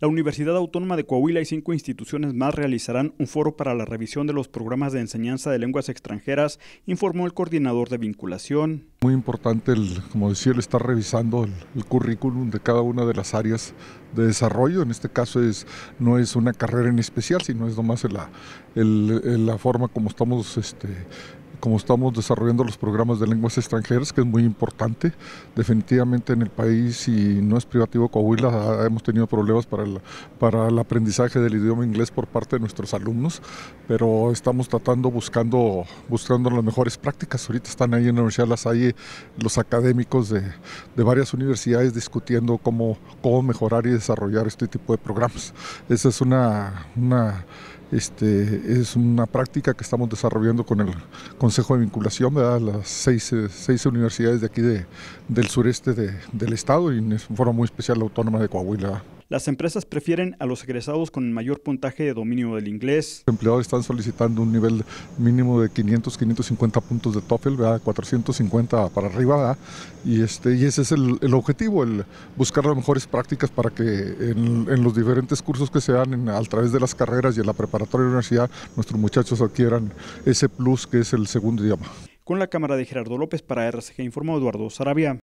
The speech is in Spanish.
La Universidad Autónoma de Coahuila y cinco instituciones más realizarán un foro para la revisión de los programas de enseñanza de lenguas extranjeras, informó el coordinador de vinculación. Muy importante, el, como decía, el estar revisando el, currículum de cada una de las áreas de desarrollo. En este caso es, no es una carrera en especial, sino es nomás la, la forma como estamos este, como estamos desarrollando los programas de lenguas extranjeras, que es muy importante. Definitivamente en el país, y no es privativo Coahuila, hemos tenido problemas para el, para el aprendizaje del idioma inglés por parte de nuestros alumnos, pero estamos tratando, buscando, buscando las mejores prácticas. Ahorita están ahí en la Universidad de los académicos de, de varias universidades discutiendo cómo, cómo mejorar y desarrollar este tipo de programas. Esa es una, una este, es una práctica que estamos desarrollando con el Consejo de Vinculación, de las eh, seis, universidades de aquí del sureste del estado y en forma muy especial la Autónoma de Coahuila. Las empresas prefieren a los egresados con el mayor puntaje de dominio del inglés. Los empleadores están solicitando un nivel mínimo de 500, 550 puntos de TOEFL, ¿verdad? 450 para arriba, y este y ese es el, objetivo, el buscar las mejores prácticas para que en, los diferentes cursos que se dan a través de las carreras y en la preparatoria de la universidad, nuestros muchachos adquieran ese plus que es el segundo idioma. Con la cámara de Gerardo López para RCG informó Eduardo Sarabia.